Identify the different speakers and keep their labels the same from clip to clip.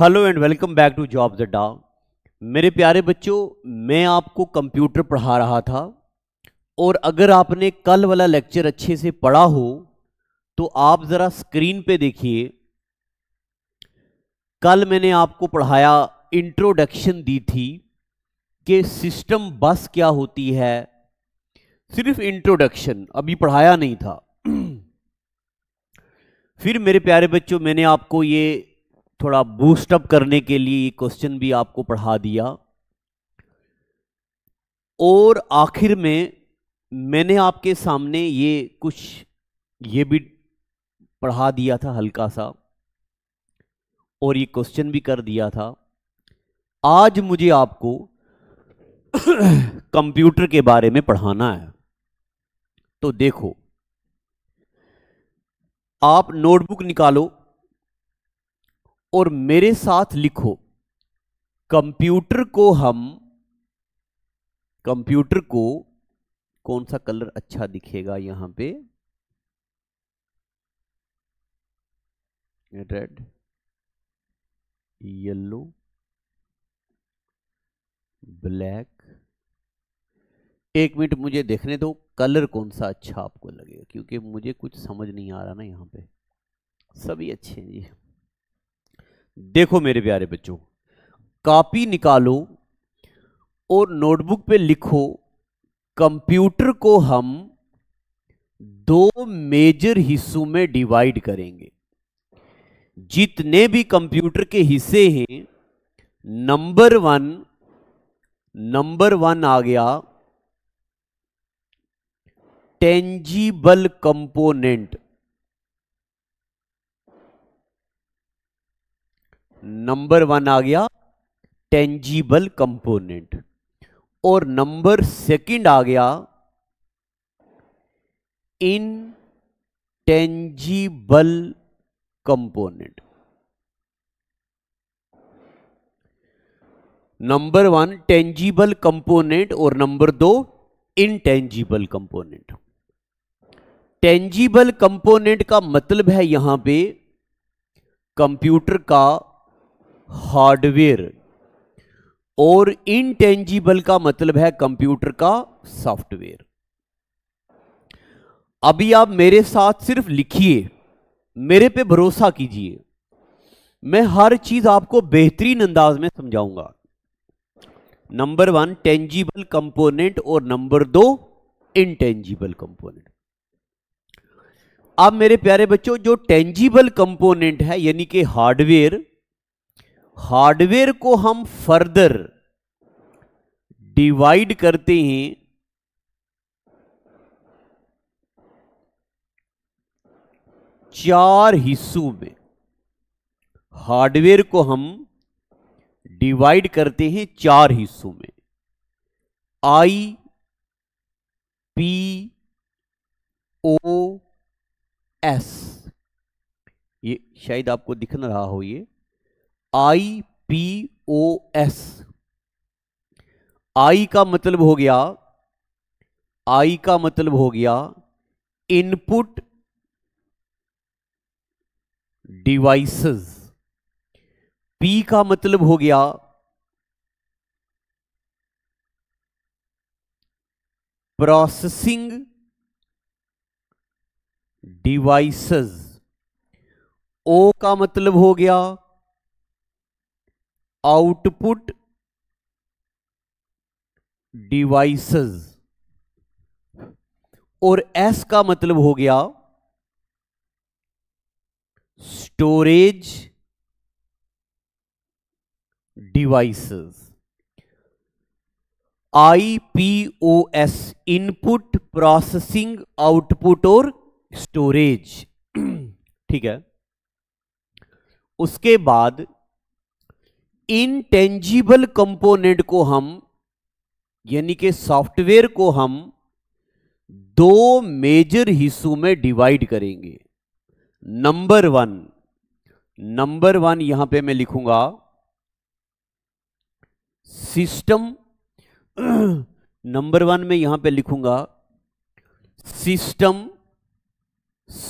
Speaker 1: hello and welcome back to job the डा मेरे प्यारे बच्चों मैं आपको कंप्यूटर पढ़ा रहा था और अगर आपने कल वाला लेक्चर अच्छे से पढ़ा हो तो आप ज़रा स्क्रीन पे देखिए कल मैंने आपको पढ़ाया इंट्रोडक्शन दी थी कि सिस्टम बस क्या होती है सिर्फ इंट्रोडक्शन अभी पढ़ाया नहीं था फिर मेरे प्यारे बच्चों मैंने आपको ये थोड़ा बूस्टअप करने के लिए ये क्वेश्चन भी आपको पढ़ा दिया और आखिर में मैंने आपके सामने ये कुछ ये भी पढ़ा दिया था हल्का सा और ये क्वेश्चन भी कर दिया था आज मुझे आपको कंप्यूटर के बारे में पढ़ाना है तो देखो आप नोटबुक निकालो और मेरे साथ लिखो कंप्यूटर को हम कंप्यूटर को कौन सा कलर अच्छा दिखेगा यहां पे रेड येलो ब्लैक एक मिनट मुझे देखने दो कलर कौन सा अच्छा आपको लगेगा क्योंकि मुझे कुछ समझ नहीं आ रहा ना यहां पे सभी अच्छे हैं जी देखो मेरे प्यारे बच्चों कॉपी निकालो और नोटबुक पे लिखो कंप्यूटर को हम दो मेजर हिस्सों में डिवाइड करेंगे जितने भी कंप्यूटर के हिस्से हैं नंबर वन नंबर वन आ गया टेंजिबल कंपोनेंट नंबर वन आ गया टेंजिबल कंपोनेंट और नंबर सेकंड आ गया intangible component number one tangible component और नंबर दो इनटेंजिबल कंपोनेंट टेंजिबल कंपोनेंट का मतलब है यहां पे कंप्यूटर का हार्डवेयर और इनटेंजिबल का मतलब है कंप्यूटर का सॉफ्टवेयर अभी आप मेरे साथ सिर्फ लिखिए मेरे पे भरोसा कीजिए मैं हर चीज आपको बेहतरीन अंदाज में समझाऊंगा नंबर वन टेंजिबल कंपोनेंट और नंबर दो इनटेंजिबल कंपोनेंट आप मेरे प्यारे बच्चों जो टेंजिबल कंपोनेंट है यानी कि हार्डवेयर हार्डवेयर को हम फर्दर डिवाइड करते हैं चार हिस्सों में हार्डवेयर को हम डिवाइड करते हैं चार हिस्सों में आई पी ओ एस ये शायद आपको दिख रहा हो ये I P O S I का मतलब हो गया आई का मतलब हो गया इनपुट डिवाइसेस पी का मतलब हो गया प्रोसेसिंग डिवाइसेस ओ का मतलब हो गया आउटपुट डिवाइसेस और एस का मतलब हो गया storage devices IPOS input processing output और स्टोरेज ठीक है उसके बाद इनटेंजिबल कंपोनेंट को हम यानी कि सॉफ्टवेयर को हम दो मेजर हिस्सों में डिवाइड करेंगे नंबर वन नंबर वन यहां पे मैं लिखूंगा सिस्टम नंबर वन में यहां पे लिखूंगा सिस्टम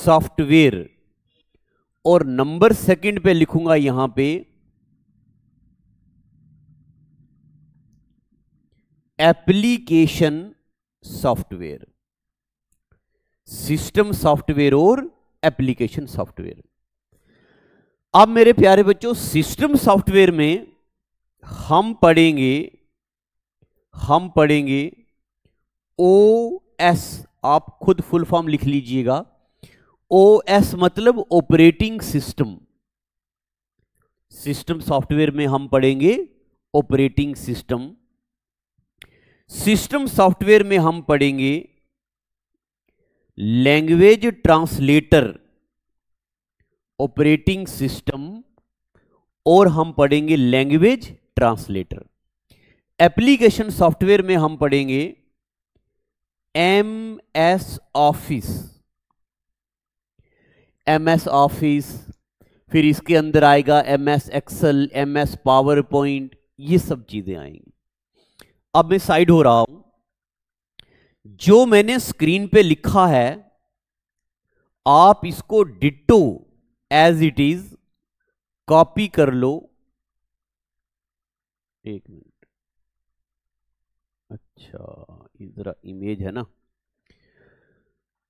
Speaker 1: सॉफ्टवेयर और नंबर सेकंड पे लिखूंगा यहां पे एप्लीकेशन सॉफ्टवेयर सिस्टम सॉफ्टवेयर और एप्लीकेशन सॉफ्टवेयर अब मेरे प्यारे बच्चों सिस्टम सॉफ्टवेयर में हम पढ़ेंगे हम पढ़ेंगे ओ एस आप खुद फुल फॉर्म लिख लीजिएगा ओ एस मतलब ऑपरेटिंग सिस्टम सिस्टम सॉफ्टवेयर में हम पढ़ेंगे ऑपरेटिंग सिस्टम सिस्टम सॉफ्टवेयर में हम पढ़ेंगे लैंग्वेज ट्रांसलेटर ऑपरेटिंग सिस्टम और हम पढ़ेंगे लैंग्वेज ट्रांसलेटर एप्लीकेशन सॉफ्टवेयर में हम पढ़ेंगे M S Office M S Office फिर इसके अंदर आएगा M S Excel M S PowerPoint ये सब चीज़ें आएंगी अब मैं साइड हो रहा हूं जो मैंने स्क्रीन पे लिखा है आप इसको ditto as it is copy कर लो एक मिनट अच्छा जरा इमेज है ना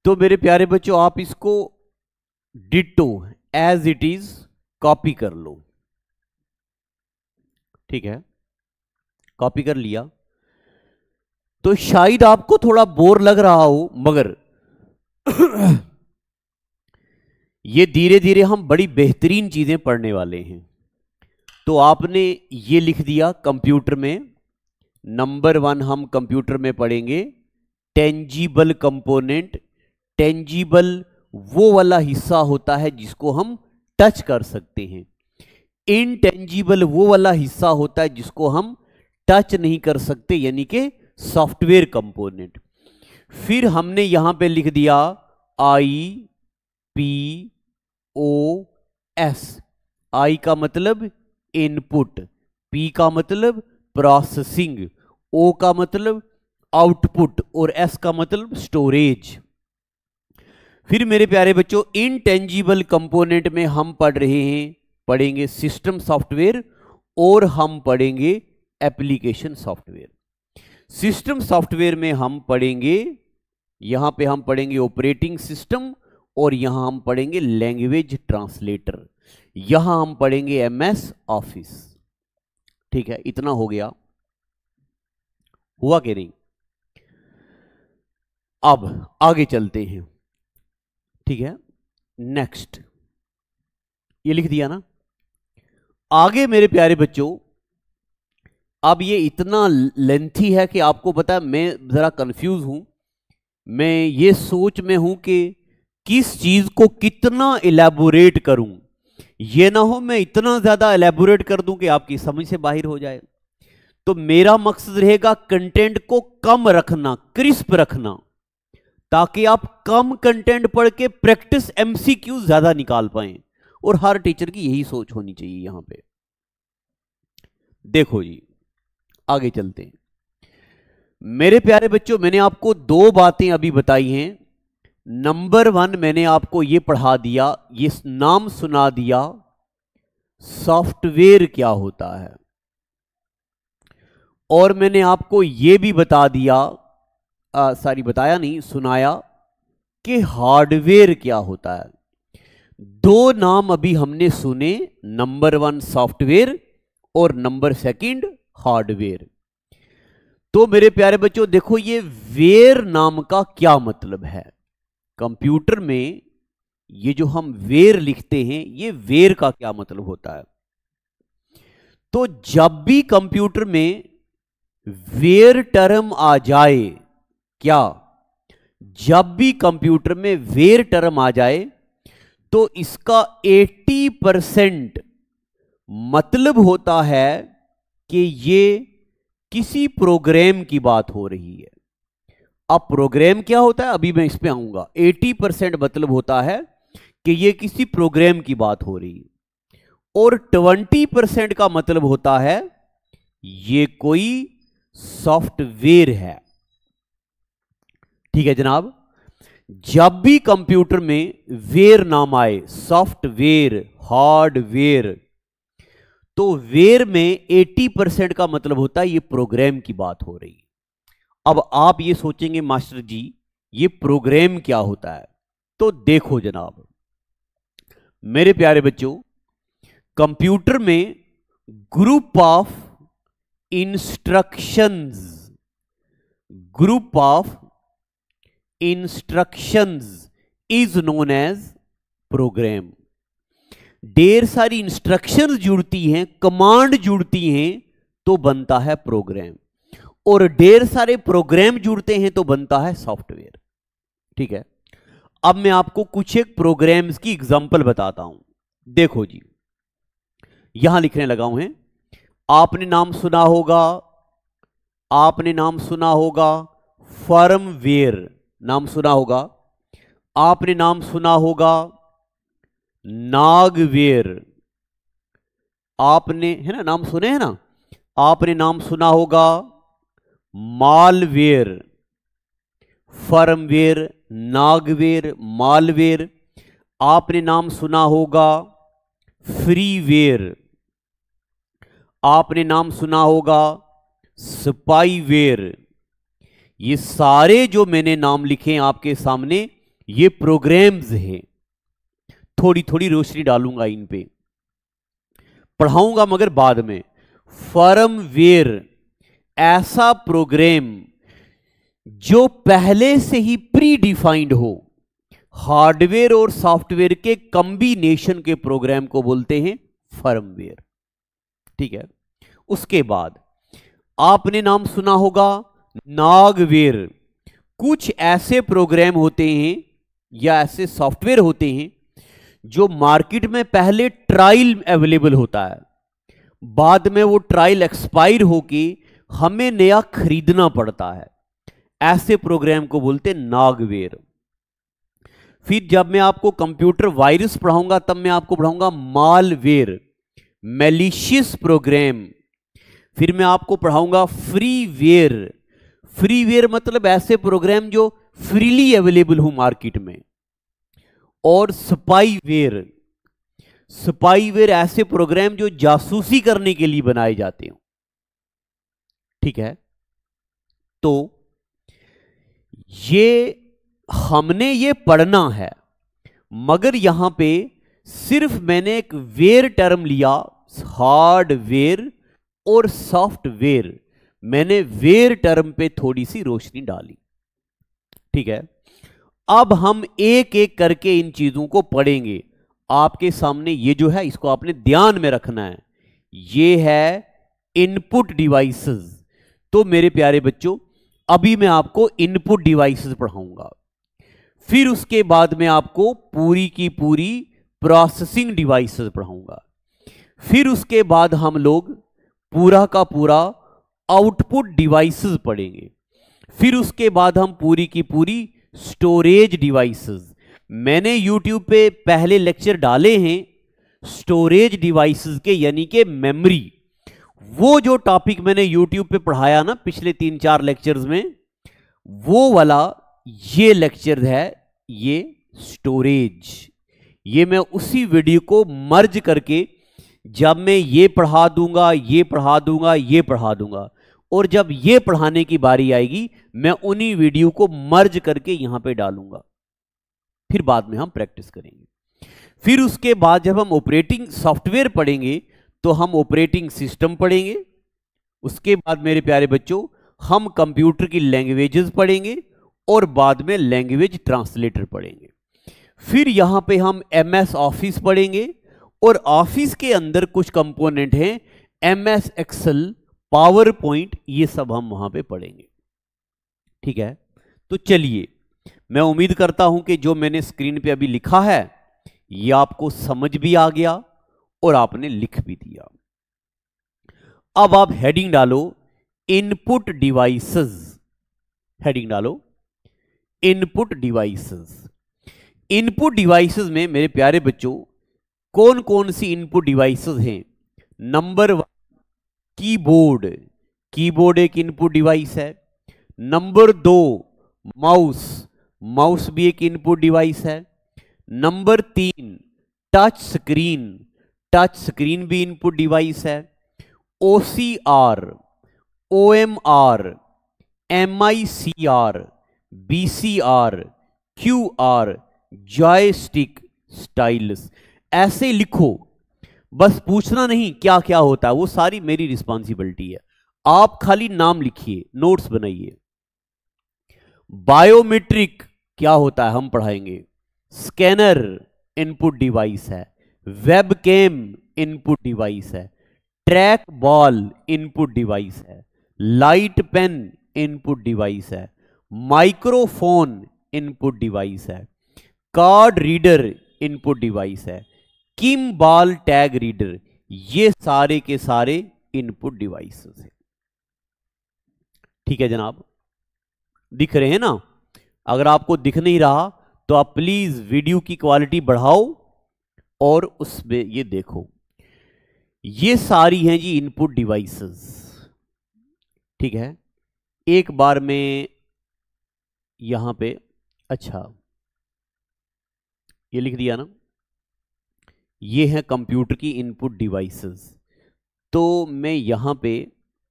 Speaker 1: तो मेरे प्यारे बच्चों आप इसको ditto as it is copy कर लो ठीक है कॉपी कर लिया तो शायद आपको थोड़ा बोर लग रहा हो मगर ये धीरे धीरे हम बड़ी बेहतरीन चीज़ें पढ़ने वाले हैं तो आपने ये लिख दिया कंप्यूटर में नंबर वन हम कंप्यूटर में पढ़ेंगे टेंजिबल कंपोनेंट टेंजिबल वो वाला हिस्सा होता है जिसको हम टच कर सकते हैं इनटेंजिबल वो वाला हिस्सा होता है जिसको हम टच नहीं कर सकते यानी कि सॉफ्टवेयर कंपोनेंट फिर हमने यहां पे लिख दिया I P O S I का मतलब इनपुट पी का मतलब प्रोसेसिंग ओ का मतलब आउटपुट और एस का मतलब स्टोरेज फिर मेरे प्यारे बच्चों इनटेंजिबल कंपोनेंट में हम पढ़ रहे हैं पढ़ेंगे सिस्टम सॉफ्टवेयर और हम पढ़ेंगे एप्लीकेशन सॉफ्टवेयर सिस्टम सॉफ्टवेयर में हम पढ़ेंगे यहां पे हम पढ़ेंगे ऑपरेटिंग सिस्टम और यहां हम पढ़ेंगे लैंग्वेज ट्रांसलेटर यहां हम पढ़ेंगे एमएस ऑफिस ठीक है इतना हो गया हुआ कि नहीं अब आगे चलते हैं ठीक है नेक्स्ट ये लिख दिया ना आगे मेरे प्यारे बच्चों अब ये इतना लेंथी है कि आपको पता है मैं ज़रा कंफ्यूज हूँ मैं ये सोच में हूँ कि किस चीज़ को कितना एलेबोरेट करूँ ये ना हो मैं इतना ज़्यादा एलेबोरेट कर दूँ कि आपकी समझ से बाहर हो जाए तो मेरा मकसद रहेगा कंटेंट को कम रखना क्रिस्प रखना ताकि आप कम कंटेंट पढ़ के प्रैक्टिस एमसीक्यू ज़्यादा निकाल पाए और हर टीचर की यही सोच होनी चाहिए यहां पे देखो जी आगे चलते हैं मेरे प्यारे बच्चों मैंने आपको दो बातें अभी बताई हैं नंबर वन मैंने आपको ये पढ़ा दिया ये नाम सुना दिया सॉफ्टवेयर क्या होता है और मैंने आपको ये भी बता दिया सॉरी बताया नहीं सुनाया कि हार्डवेयर क्या होता है दो नाम अभी हमने सुने नंबर वन सॉफ्टवेयर और नंबर सेकंड हार्डवेयर तो मेरे प्यारे बच्चों देखो ये वेयर नाम का क्या मतलब है कंप्यूटर में ये जो हम वेर लिखते हैं ये वेर का क्या मतलब होता है तो जब भी कंप्यूटर में वेर टर्म आ जाए क्या जब भी कंप्यूटर में वेर टर्म आ जाए तो इसका 80 परसेंट मतलब होता है कि ये किसी प्रोग्राम की बात हो रही है अब प्रोग्राम क्या होता है अभी मैं इस पे आऊंगा 80 परसेंट मतलब होता है कि ये किसी प्रोग्राम की बात हो रही है और 20 परसेंट का मतलब होता है ये कोई सॉफ्टवेयर है ठीक है जनाब जब भी कंप्यूटर में वेयर नाम आए सॉफ्टवेयर हार्डवेयर तो वेर में 80 परसेंट का मतलब होता है ये प्रोग्राम की बात हो रही है अब आप ये सोचेंगे मास्टर जी ये प्रोग्राम क्या होता है तो देखो जनाब मेरे प्यारे बच्चों कंप्यूटर में group of instructions group of instructions is known as program ढेर सारी इंस्ट्रक्शंस जुड़ती हैं कमांड जुड़ती हैं तो बनता है प्रोग्राम और ढेर सारे प्रोग्राम जुड़ते हैं तो बनता है सॉफ्टवेयर ठीक है अब मैं आपको कुछ एक प्रोग्राम्स की एग्जांपल बताता हूं देखो जी यहां लिखने लगा हूं आपने नाम सुना होगा आपने नाम सुना होगा फर्मवेयर नाम सुना होगा आपने नाम सुना होगा नागवेर आपने है ना नाम सुने हैं ना आपने नाम सुना होगा मालवेयर फर्मवेर नागवेयर मालवेयर आपने नाम सुना होगा फ्रीवेयर आपने नाम सुना होगा स्पाईवेयर ये सारे जो मैंने नाम लिखे हैं आपके सामने ये प्रोग्राम्स हैं थोड़ी थोड़ी रोशनी डालूंगा इन पे पढ़ाऊंगा मगर बाद में फर्मवेयर ऐसा प्रोग्राम जो पहले से ही प्री डिफाइंड हो हार्डवेयर और सॉफ्टवेयर के कंबिनेशन के प्रोग्राम को बोलते हैं फर्मवेयर ठीक है उसके बाद आपने नाम सुना होगा नागवेयर कुछ ऐसे प्रोग्राम होते हैं या ऐसे सॉफ्टवेयर होते हैं जो मार्केट में पहले ट्रायल अवेलेबल होता है बाद में वो ट्रायल एक्सपायर होके हमें नया खरीदना पड़ता है ऐसे प्रोग्राम को बोलते नागवेयर फिर जब मैं आपको कंप्यूटर वायरस पढ़ाऊंगा तब मैं आपको पढ़ाऊंगा मालवेयर मेलिशियस प्रोग्राम फिर मैं आपको पढ़ाऊंगा फ्रीवेयर फ्रीवेयर मतलब ऐसे प्रोग्राम जो फ्रीली अवेलेबल हो मार्केट में और स्पाईवेयर स्पाईवेयर ऐसे प्रोग्राम जो जासूसी करने के लिए बनाए जाते हो ठीक है तो ये हमने ये पढ़ना है मगर यहां पे सिर्फ मैंने एक वेयर टर्म लिया हार्डवेयर और सॉफ्टवेयर मैंने वेयर टर्म पे थोड़ी सी रोशनी डाली ठीक है अब हम एक एक करके इन चीजों को पढ़ेंगे आपके सामने ये जो है इसको आपने ध्यान में रखना है ये है इनपुट डिवाइसेस तो मेरे प्यारे बच्चों अभी मैं आपको इनपुट डिवाइसेस पढ़ाऊंगा फिर उसके बाद में आपको पूरी की पूरी प्रोसेसिंग डिवाइसेस पढ़ाऊंगा फिर उसके बाद हम लोग पूरा का पूरा आउटपुट डिवाइसेस पढ़ेंगे फिर उसके बाद हम पूरी की पूरी स्टोरेज डिवाइसेस मैंने यूट्यूब पे पहले लेक्चर डाले हैं स्टोरेज डिवाइसेस के यानी कि मेमोरी वो जो टॉपिक मैंने यूट्यूब पे पढ़ाया ना पिछले तीन चार लेक्चर्स में वो वाला ये लेक्चर है ये स्टोरेज ये मैं उसी वीडियो को मर्ज करके जब मैं ये पढ़ा दूंगा ये पढ़ा दूंगा ये पढ़ा दूंगा और जब ये पढ़ाने की बारी आएगी मैं उन्हीं वीडियो को मर्ज करके यहां पे डालूंगा फिर बाद में हम प्रैक्टिस करेंगे फिर उसके बाद जब हम ऑपरेटिंग सॉफ्टवेयर पढ़ेंगे तो हम ऑपरेटिंग सिस्टम पढ़ेंगे उसके बाद मेरे प्यारे बच्चों हम कंप्यूटर की लैंग्वेजेस पढ़ेंगे और बाद में लैंग्वेज ट्रांसलेटर पढ़ेंगे फिर यहां पे हम एम ऑफिस पढ़ेंगे और ऑफिस के अंदर कुछ कंपोनेंट हैं एमएस एक्सल पावर पॉइंट ये सब हम वहां पे पढ़ेंगे ठीक है तो चलिए मैं उम्मीद करता हूं कि जो मैंने स्क्रीन पे अभी लिखा है ये आपको समझ भी आ गया और आपने लिख भी दिया अब आप हेडिंग डालो इनपुट डिवाइसेस हेडिंग डालो इनपुट डिवाइसेस इनपुट डिवाइसेस में मेरे प्यारे बच्चों कौन कौन सी इनपुट डिवाइसेस हैं नंबर वन कीबोर्ड कीबोर्ड एक इनपुट डिवाइस है नंबर दो माउस माउस भी एक इनपुट डिवाइस है नंबर तीन टच स्क्रीन टच स्क्रीन भी इनपुट डिवाइस है O C R O M R M I C R B C R Q R joystick stylus ऐसे लिखो बस पूछना नहीं क्या क्या होता है वो सारी मेरी रिस्पॉन्सिबिलिटी है आप खाली नाम लिखिए नोट्स बनाइए बायोमेट्रिक क्या होता है हम पढ़ाएंगे स्कैनर इनपुट डिवाइस है वेब इनपुट डिवाइस है ट्रैक बॉल इनपुट डिवाइस है लाइट पेन इनपुट डिवाइस है माइक्रोफोन इनपुट डिवाइस है कार्ड रीडर इनपुट डिवाइस है किम बाल टैग रीडर ये सारे के सारे इनपुट डिवाइस है ठीक है जनाब दिख रहे हैं ना अगर आपको दिख नहीं रहा तो आप प्लीज वीडियो की क्वालिटी बढ़ाओ और उसमें ये देखो ये सारी हैं जी इनपुट डिवाइसेस ठीक है एक बार में यहां पे अच्छा ये लिख दिया ना ये है कंप्यूटर की इनपुट डिवाइसेस तो मैं यहां पे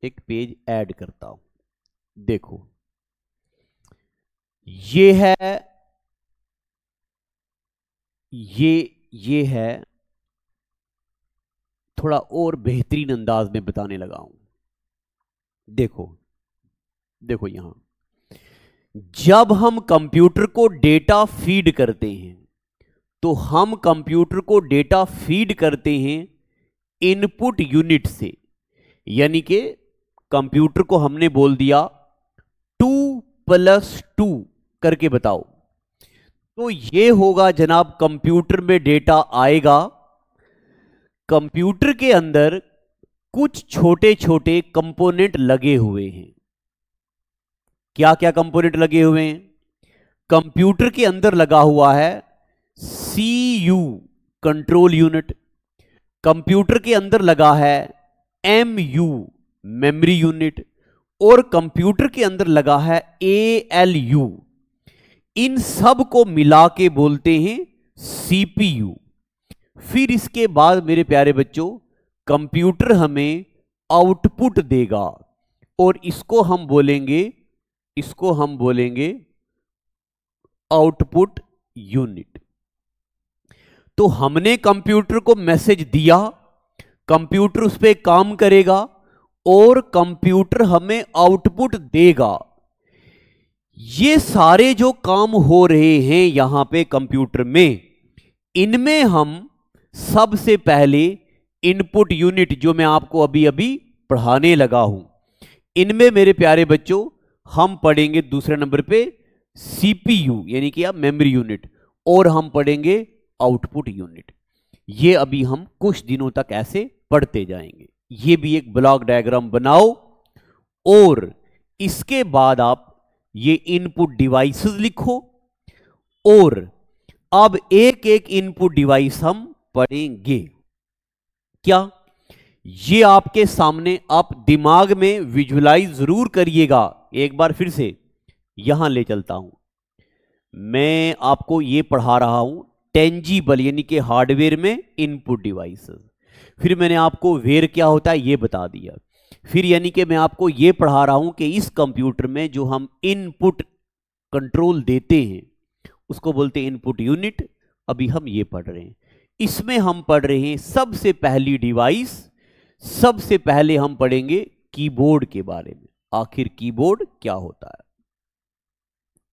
Speaker 1: एक पेज ऐड करता हूं देखो ये है ये ये है थोड़ा और बेहतरीन अंदाज में बताने लगा हूं देखो देखो यहां जब हम कंप्यूटर को डेटा फीड करते हैं तो हम कंप्यूटर को डेटा फीड करते हैं इनपुट यूनिट से यानी कि कंप्यूटर को हमने बोल दिया टू प्लस टू करके बताओ तो ये होगा जनाब कंप्यूटर में डेटा आएगा कंप्यूटर के अंदर कुछ छोटे छोटे कंपोनेंट लगे हुए हैं क्या क्या कंपोनेंट लगे हुए हैं कंप्यूटर के अंदर लगा हुआ है C U control unit computer के अंदर लगा है एम यू मेमरी यूनिट और कंप्यूटर के अंदर लगा है ए एल यू इन सब को मिला के बोलते हैं सीपीयू फिर इसके बाद मेरे प्यारे बच्चों कंप्यूटर हमें आउटपुट देगा और इसको हम बोलेंगे इसको हम बोलेंगे आउटपुट यूनिट तो हमने कंप्यूटर को मैसेज दिया कंप्यूटर उस पर काम करेगा और कंप्यूटर हमें आउटपुट देगा ये सारे जो काम हो रहे हैं यहां पे कंप्यूटर में इनमें हम सबसे पहले इनपुट यूनिट जो मैं आपको अभी अभी पढ़ाने लगा हूं इनमें मेरे प्यारे बच्चों हम पढ़ेंगे दूसरे नंबर पे सीपीयू यानी कि आप मेमोरी यूनिट और हम पढ़ेंगे आउटपुट यूनिट ये अभी हम कुछ दिनों तक ऐसे पढ़ते जाएंगे ये भी एक ब्लॉक डायग्राम बनाओ और इसके बाद आप ये इनपुट डिवाइसेस लिखो और अब एक एक इनपुट डिवाइस हम पढ़ेंगे क्या ये आपके सामने आप दिमाग में विजुलाइज जरूर करिएगा एक बार फिर से यहां ले चलता हूं मैं आपको ये पढ़ा रहा हूं टेंजिबल यानी कि हार्डवेयर में इनपुट डिवाइसेस फिर मैंने आपको वेयर क्या होता है ये बता दिया फिर यानी कि मैं आपको ये पढ़ा रहा हूं कि इस कंप्यूटर में जो हम इनपुट कंट्रोल देते हैं उसको बोलते हैं इनपुट यूनिट अभी हम ये पढ़ रहे हैं इसमें हम पढ़ रहे हैं सबसे पहली डिवाइस सबसे पहले हम पढ़ेंगे कीबोर्ड के बारे में आखिर कीबोर्ड क्या होता है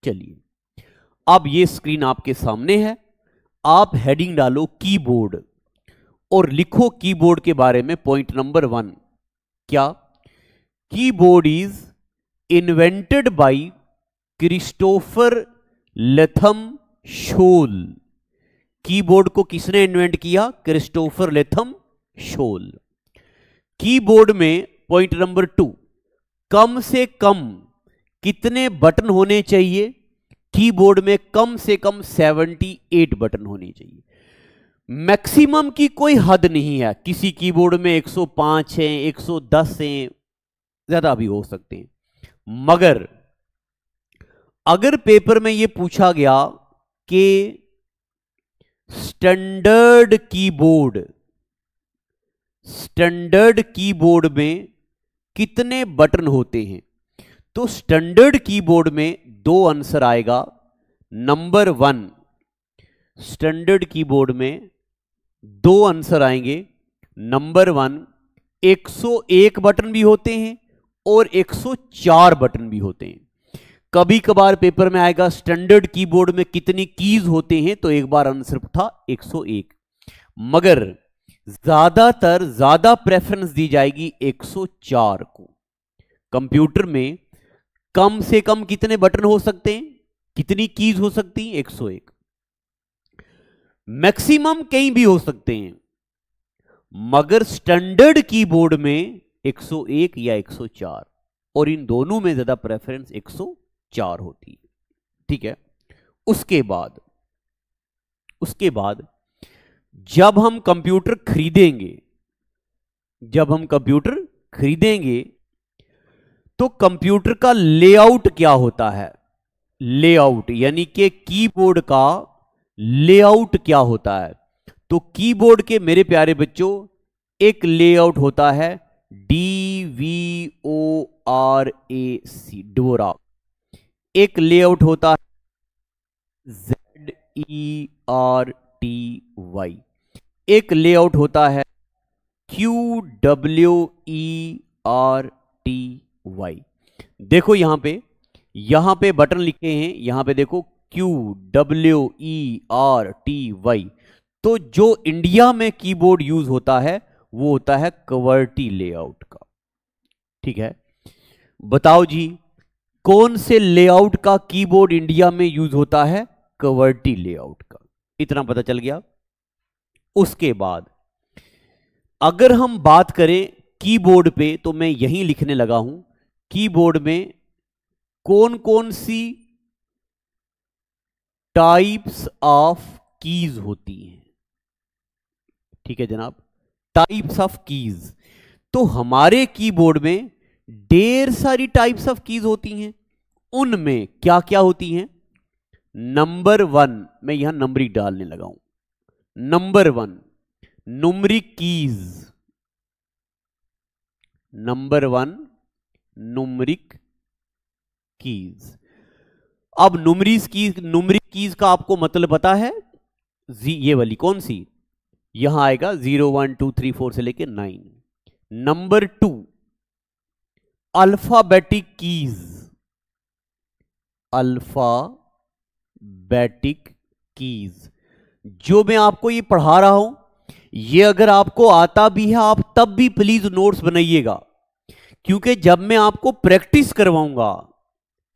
Speaker 1: चलिए अब ये स्क्रीन आपके सामने है आप हेडिंग डालो कीबोर्ड और लिखो कीबोर्ड के बारे में पॉइंट नंबर वन क्या keyboard is invented by Christopher Latham Sholes keyboard को किसने इन्वेंट किया क्रिस्टोफर लेथम शोल कीबोर्ड में पॉइंट नंबर टू कम से कम कितने बटन होने चाहिए कीबोर्ड में कम से कम 78 बटन होने चाहिए मैक्सिमम की कोई हद नहीं है किसी कीबोर्ड में 105 हैं 110 हैं ज्यादा भी हो सकते हैं मगर अगर पेपर में यह पूछा गया कि स्टैंडर्ड कीबोर्ड स्टैंडर्ड कीबोर्ड में कितने बटन होते हैं तो स्टैंडर्ड कीबोर्ड में दो आंसर आएगा नंबर वन स्टैंडर्ड कीबोर्ड में दो आंसर आएंगे नंबर वन 101 बटन भी होते हैं और 104 बटन भी होते हैं कभी कभार पेपर में आएगा स्टैंडर्ड कीबोर्ड में कितनी कीज होते हैं तो एक बार आंसर था 101 मगर ज्यादातर ज्यादा प्रेफरेंस दी जाएगी 104 को कंप्यूटर में कम से कम कितने बटन हो सकते हैं कितनी कीज हो सकती हैं 101 मैक्सिमम कहीं भी हो सकते हैं मगर स्टैंडर्ड कीबोर्ड में 101 या 104 और इन दोनों में ज्यादा प्रेफरेंस 104 होती है ठीक है उसके बाद उसके बाद जब हम कंप्यूटर खरीदेंगे जब हम कंप्यूटर खरीदेंगे तो कंप्यूटर का लेआउट क्या होता है लेआउट यानी कि कीबोर्ड का लेआउट क्या होता है तो कीबोर्ड के मेरे प्यारे बच्चों एक लेआउट होता है D V O R A C Dvorak एक लेआउट होता है Z E R T Y एक लेआउट होता है Q W E R T Y देखो यहां पे यहां पे बटन लिखे हैं यहां पे देखो Q W E R T Y तो जो इंडिया में कीबोर्ड यूज होता है वो होता है कवर्टी लेआउट का ठीक है बताओ जी कौन से लेआउट का कीबोर्ड इंडिया में यूज होता है कवर्टी लेआउट का इतना पता चल गया उसके बाद अगर हम बात करें कीबोर्ड पे तो मैं यही लिखने लगा हूं कीबोर्ड में कौन कौन सी टाइप्स ऑफ कीज होती हैं ठीक है जनाब टाइप्स ऑफ कीज तो हमारे कीबोर्ड में ढेर सारी टाइप्स ऑफ कीज होती हैं उनमें क्या क्या होती हैं नंबर वन मैं यहां नंबरिक डालने लगा हूं number one numeric keys number one numeric keys अब नुमरीज की नुमरिक कीज का आपको मतलब पता है जी ये वाली कौन सी यहां आएगा zero one two three four से लेके nine number two alphabetic keys alphabetic keys जो मैं आपको ये पढ़ा रहा हूं ये अगर आपको आता भी है आप तब भी प्लीज नोट्स बनाइएगा क्योंकि जब मैं आपको प्रैक्टिस करवाऊंगा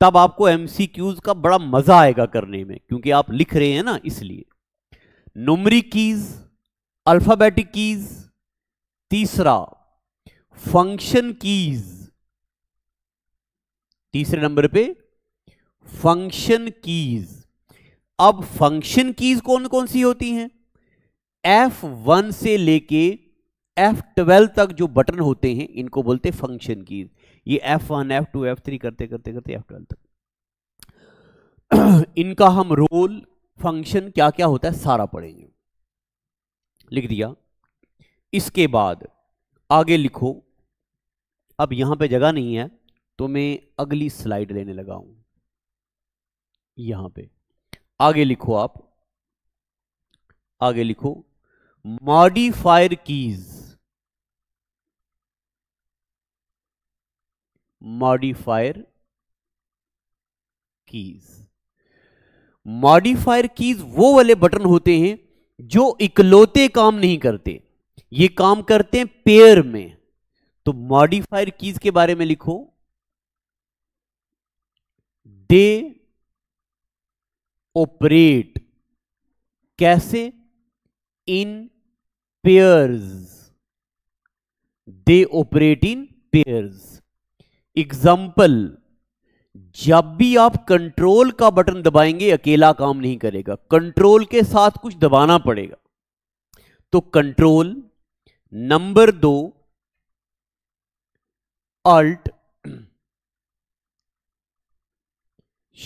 Speaker 1: तब आपको एमसीक्यूज का बड़ा मजा आएगा करने में क्योंकि आप लिख रहे हैं ना इसलिए नुमरी कीज अल्फाबेटिक कीज तीसरा फंक्शन कीज तीसरे नंबर पे फंक्शन कीज अब फंक्शन कीज कौन कौन सी होती हैं वन से लेके एफ ट्वेल्व तक जो बटन होते हैं इनको बोलते हैं फंक्शन कीज ये F one F two F three करते करते करते एफ ट्वेल्व तक इनका हम रोल फंक्शन क्या क्या होता है सारा पढ़ेंगे लिख दिया इसके बाद आगे लिखो अब यहां पे जगह नहीं है तो मैं अगली स्लाइड लेने लगा हूं यहां पे आगे लिखो आप आगे लिखो modifier keys modifier keys modifier keys वो वाले बटन होते हैं जो इकलौते काम नहीं करते ये काम करते हैं पेयर में तो मॉडिफायर कीज के बारे में लिखो दे ऑपरेट कैसे in pairs they operate in pairs example जब भी आप कंट्रोल का बटन दबाएंगे अकेला काम नहीं करेगा कंट्रोल के साथ कुछ दबाना पड़ेगा तो कंट्रोल नंबर दो अल्ट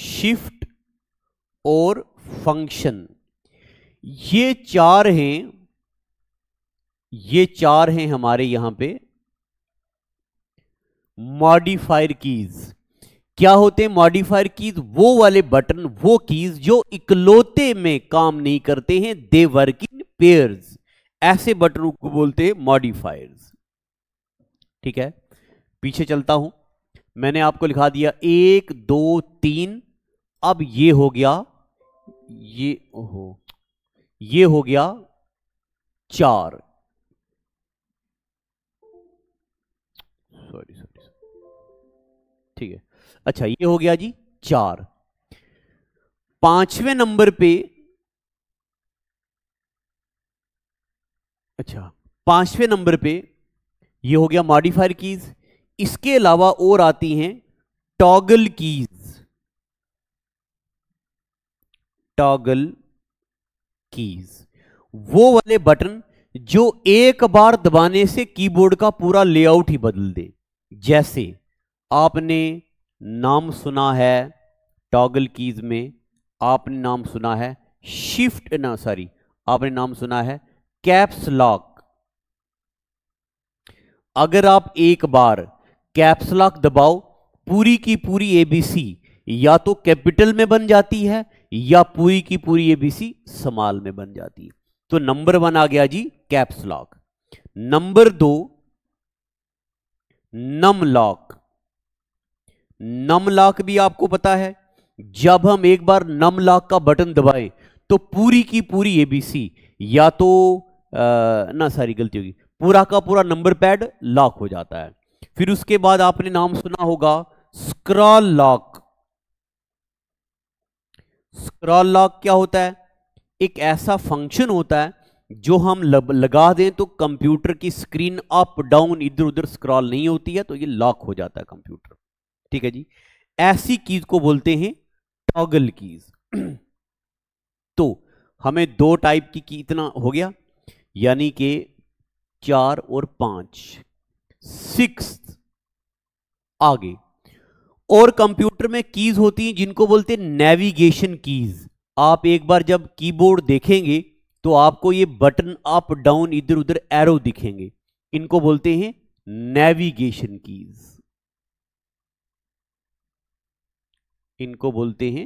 Speaker 1: शिफ्ट और फंक्शन ये चार हैं ये चार हैं हमारे यहां पे मॉडिफायर कीज क्या होते हैं मॉडिफायर कीज वो वाले बटन वो कीज जो इकलौते में काम नहीं करते हैं दे वर्क इन पेयर ऐसे बटनों को बोलते हैं मॉडिफायर्स ठीक है पीछे चलता हूं मैंने आपको लिखा दिया एक दो तीन अब ये हो गया ये हो ये हो गया चार अच्छा ये हो गया जी चार पांचवें नंबर पे अच्छा पांचवें नंबर पे ये हो गया मॉडिफायर कीज इसके अलावा और आती हैं टॉगल कीज टॉगल कीज वो वाले बटन जो एक बार दबाने से कीबोर्ड का पूरा लेआउट ही बदल दे जैसे आपने नाम सुना है टॉगल कीज में आपने नाम सुना है शिफ्ट ना सॉरी आपने नाम सुना है कैप्स लॉक अगर आप एक बार कैप्स लॉक दबाओ पूरी की पूरी एबीसी या तो कैपिटल में बन जाती है या पूरी की पूरी एबीसी समाल में बन जाती है तो नंबर वन आ गया जी कैप्स लॉक नंबर दो नम लॉक नम लॉक भी आपको पता है जब हम एक बार नम लॉक का बटन दबाएं तो पूरी की पूरी एबीसी या तो आ, ना सारी गलती होगी पूरा का पूरा नंबर पैड लॉक हो जाता है फिर उसके बाद आपने नाम सुना होगा स्क्रॉल लॉक स्क्रॉल लॉक क्या होता है एक ऐसा फंक्शन होता है जो हम लगा दें तो कंप्यूटर की स्क्रीन अप डाउन इधर उधर स्क्रॉल नहीं होती है तो ये लॉक हो जाता है कंप्यूटर ठीक है जी ऐसी कीज को बोलते हैं टॉगल कीज तो हमें दो टाइप की की इतना हो गया यानी कि चार और पांच सिक्स आगे और कंप्यूटर में कीज होती हैं जिनको बोलते हैं नेविगेशन कीज आप एक बार जब कीबोर्ड देखेंगे तो आपको ये बटन अप डाउन इधर उधर एरो दिखेंगे इनको बोलते हैं नेविगेशन कीज़ इनको बोलते हैं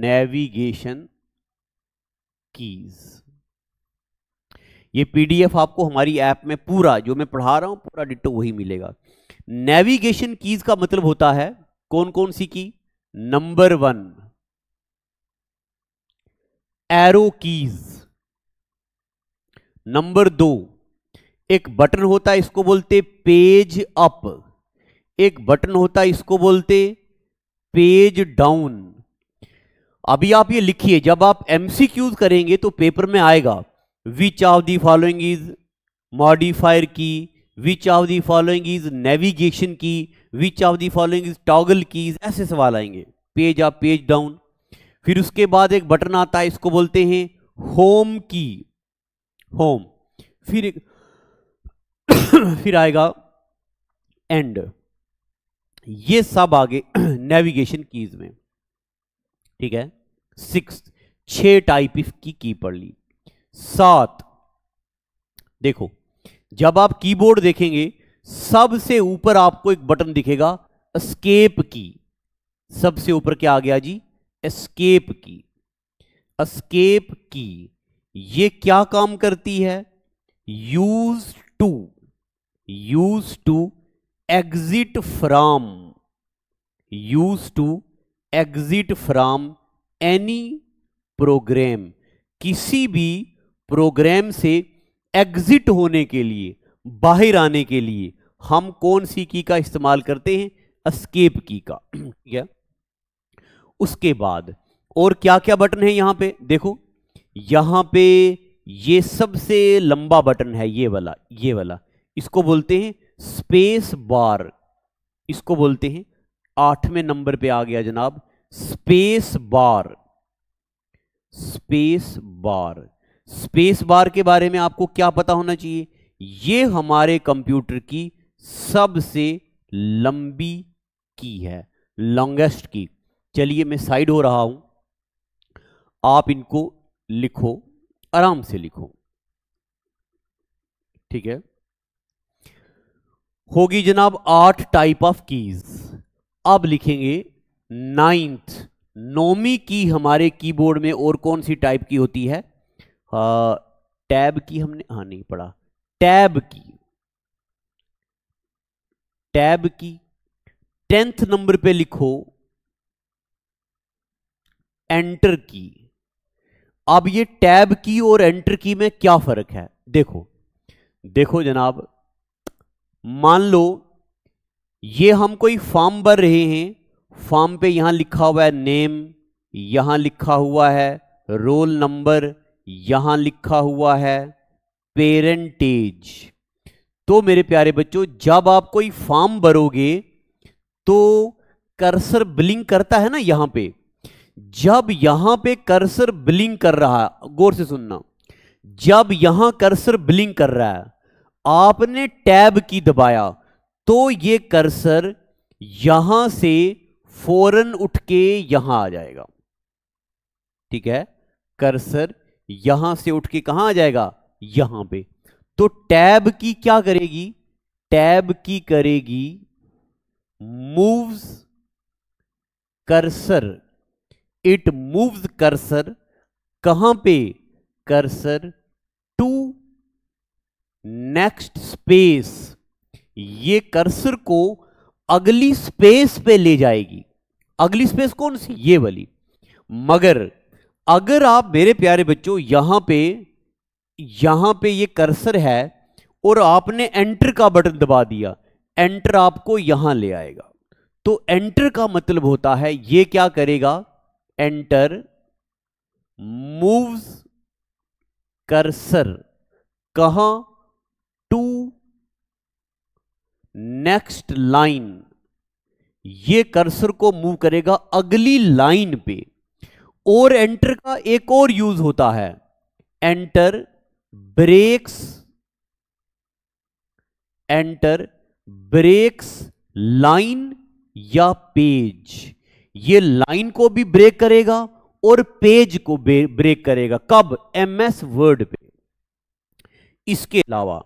Speaker 1: नेविगेशन कीज ये पीडीएफ आपको हमारी ऐप में पूरा जो मैं पढ़ा रहा हूं पूरा डिटो वही मिलेगा नेविगेशन कीज का मतलब होता है कौन कौन सी key number one arrow keys number दो एक बटन होता है इसको बोलते पेज अप एक बटन होता है इसको बोलते पेज डाउन अभी आप ये लिखिए जब आप एमसीक्यूज करेंगे तो पेपर में आएगा which of the following is modifier key which of the following is navigation key which of the following is toggle key ऐसे सवाल आएंगे पेज आप पेज डाउन फिर उसके बाद एक बटन आता है इसको बोलते हैं होम की होम फिर फिर आएगा एंड ये सब आगे नेविगेशन कीज में ठीक है सिक्स छह टाइप की की पढ़ ली सात देखो जब आप कीबोर्ड देखेंगे सबसे ऊपर आपको एक बटन दिखेगा एस्केप की सबसे ऊपर क्या आ गया जी एस्केप की एस्केप की ये क्या काम करती है use to use to exit from use to exit from any program किसी भी प्रोग्राम से एग्जिट होने के लिए बाहर आने के लिए हम कौन सी की का इस्तेमाल करते हैं अस्केप की का ठीक है उसके बाद और क्या क्या बटन है यहां पे देखो यहां पे ये सबसे लंबा बटन है ये वाला ये वाला इसको बोलते हैं स्पेस बार इसको बोलते हैं आठवें नंबर पे आ गया जनाब space bar space bar space bar के बारे में आपको क्या पता होना चाहिए ये हमारे कंप्यूटर की सबसे लंबी की है लॉन्गेस्ट की चलिए मैं साइड हो रहा हूं आप इनको लिखो आराम से लिखो ठीक है होगी जनाब आठ टाइप ऑफ कीज़ अब लिखेंगे नाइन्थ नोमी की हमारे कीबोर्ड में और कौन सी टाइप की होती है आ, हाँ, टैब की हमने हाँ नहीं पढ़ा टैब की टैब की टेंथ नंबर पे लिखो एंटर की अब ये टैब की और एंटर की में क्या फर्क है देखो देखो जनाब मान लो ये हम कोई फॉर्म भर रहे हैं फॉर्म पे यहां लिखा हुआ है नेम यहां लिखा हुआ है रोल नंबर यहां लिखा हुआ है पेरेंटेज तो मेरे प्यारे बच्चों जब आप कोई फॉर्म भरोगे तो कर्सर ब्लिंक करता है ना यहां पे जब यहां पे कर्सर ब्लिंक कर रहा है गौर से सुनना जब यहां कर्सर ब्लिंक कर रहा है आपने टैब की दबाया तो ये कर्सर यहां से फौरन उठ के यहां आ जाएगा ठीक है कर्सर यहां से उठ के कहां आ जाएगा यहां पे तो टैब की क्या करेगी टैब की करेगी moves cursor it moves cursor कहां पे कर्सर टू नेक्स्ट स्पेस ये कर्सर को अगली स्पेस पे ले जाएगी अगली स्पेस कौन सी ये वाली मगर अगर आप मेरे प्यारे बच्चों यहां पे यहां पे ये कर्सर है और आपने एंटर का बटन दबा दिया एंटर आपको यहां ले आएगा तो एंटर का मतलब होता है ये क्या करेगा एंटर मूव्स कर्सर कहां नेक्स्ट लाइन ये कर्सर को मूव करेगा अगली लाइन पे और एंटर का एक और यूज होता है enter breaks enter breaks line या पेज ये लाइन को भी ब्रेक करेगा और पेज को ब्रेक करेगा कब एमएस वर्ड पे इसके अलावा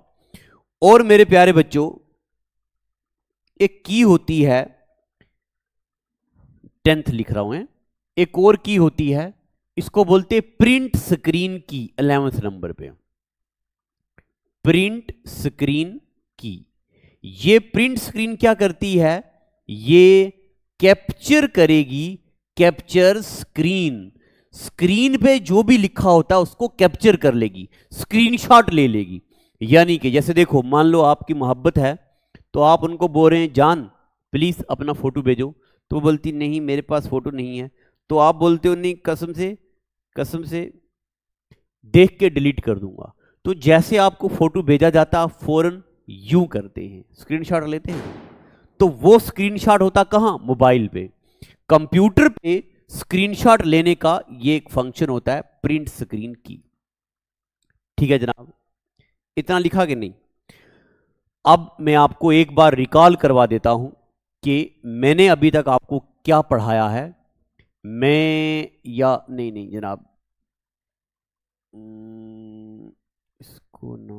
Speaker 1: और मेरे प्यारे बच्चों एक की होती है टेंथ लिख रहा हूं एक और की होती है इसको बोलते print screen key eleventh number पे प्रिंट स्क्रीन की ये प्रिंट स्क्रीन क्या करती है ये कैप्चर करेगी कैप्चर स्क्रीन स्क्रीन पे जो भी लिखा होता है उसको कैप्चर कर लेगी स्क्रीनशॉट ले लेगी यानी कि जैसे देखो मान लो आपकी मोहब्बत है तो आप उनको बोल रहे हैं जान प्लीज़ अपना फ़ोटो भेजो तो बोलती नहीं मेरे पास फ़ोटो नहीं है तो आप बोलते हो नहीं कसम से कसम से देख के डिलीट कर दूंगा तो जैसे आपको फ़ोटो भेजा जाता फ़ौरन यूँ करते हैं स्क्रीनशॉट लेते हैं तो वो स्क्रीनशॉट होता कहाँ मोबाइल पे कंप्यूटर पे स्क्रीनशॉट लेने का ये एक फंक्शन होता है प्रिंट स्क्रीन की ठीक है जनाब इतना लिखा कि नहीं अब मैं आपको एक बार रिकॉल करवा देता हूं कि मैंने अभी तक आपको क्या पढ़ाया है मैं या नहीं नहीं जनाब इसको ना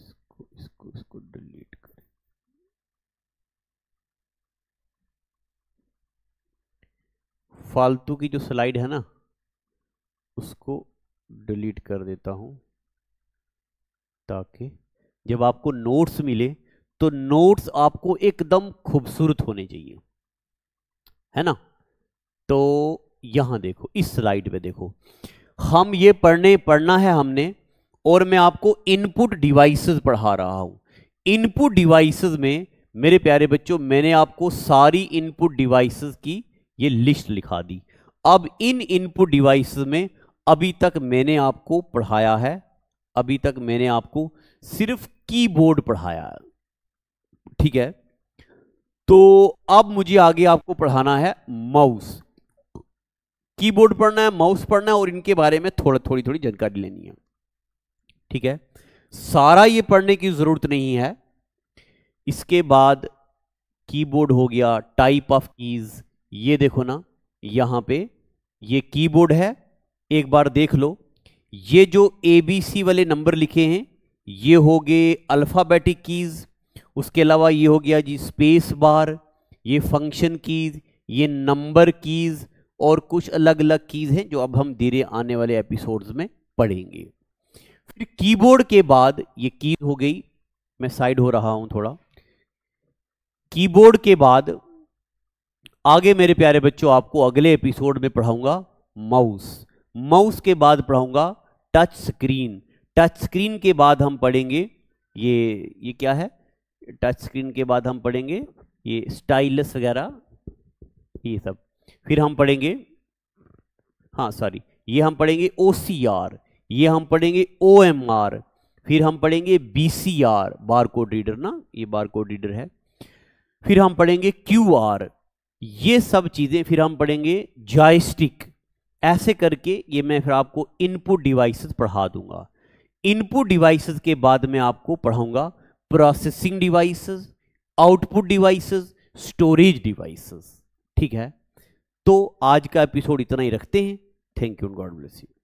Speaker 1: इसको इसको इसको डिलीट करें फालतू की जो स्लाइड है ना उसको डिलीट कर देता हूं ताकि जब आपको नोट्स मिले तो नोट्स आपको एकदम खूबसूरत होने चाहिए है ना तो यहां देखो इस स्लाइड पे देखो हम ये पढ़ने पढ़ना है हमने और मैं आपको इनपुट डिवाइसेस पढ़ा रहा हूं इनपुट डिवाइसेस में मेरे प्यारे बच्चों मैंने आपको सारी इनपुट डिवाइसेस की ये लिस्ट लिखा दी अब इन इनपुट डिवाइसेस में अभी तक मैंने आपको पढ़ाया है अभी तक मैंने आपको सिर्फ कीबोर्ड पढ़ाया ठीक है तो अब मुझे आगे आपको पढ़ाना है माउस कीबोर्ड पढ़ना है माउस पढ़ना है और इनके बारे में थोड़ा थोड़ी थोड़ी जानकारी लेनी है ठीक है सारा ये पढ़ने की ज़रूरत नहीं है इसके बाद कीबोर्ड हो गया टाइप ऑफ कीज़ ये देखो ना यहां पे ये कीबोर्ड है एक बार देख लो ये जो एबीसी वाले नंबर लिखे हैं ये हो गए अल्फ़ाबेटिक कीज़ उसके अलावा ये हो गया जी स्पेस बार ये फंक्शन कीज़ ये नंबर कीज़ और कुछ अलग अलग कीज़ हैं जो अब हम धीरे आने वाले एपिसोड्स में पढ़ेंगे फिर कीबोर्ड के बाद ये कीज हो गई मैं साइड हो रहा हूँ थोड़ा कीबोर्ड के बाद आगे मेरे प्यारे बच्चों आपको अगले एपिसोड में पढ़ाऊंगा माउस माउस के बाद पढ़ाऊंगा टच स्क्रीन टच स्क्रीन के बाद हम पढ़ेंगे ये ये क्या है टच स्क्रीन के बाद हम पढ़ेंगे ये स्टाइलस वगैरह ये सब फिर हम पढ़ेंगे हाँ सॉरी ये हम पढ़ेंगे ओ ये हम पढ़ेंगे ओ फिर हम पढ़ेंगे B C R bar code reader ना ये बार कोड रीडर है फिर हम पढ़ेंगे क्यू आर ये सब चीज़ें फिर हम पढ़ेंगे जॉयस्टिक ऐसे करके ये मैं फिर आपको इनपुट डिवाइसेस पढ़ा दूंगा इनपुट डिवाइसेस के बाद में आपको पढ़ाऊंगा processing devices output devices storage devices ठीक है तो आज का एपिसोड इतना ही रखते हैं thank you God bless you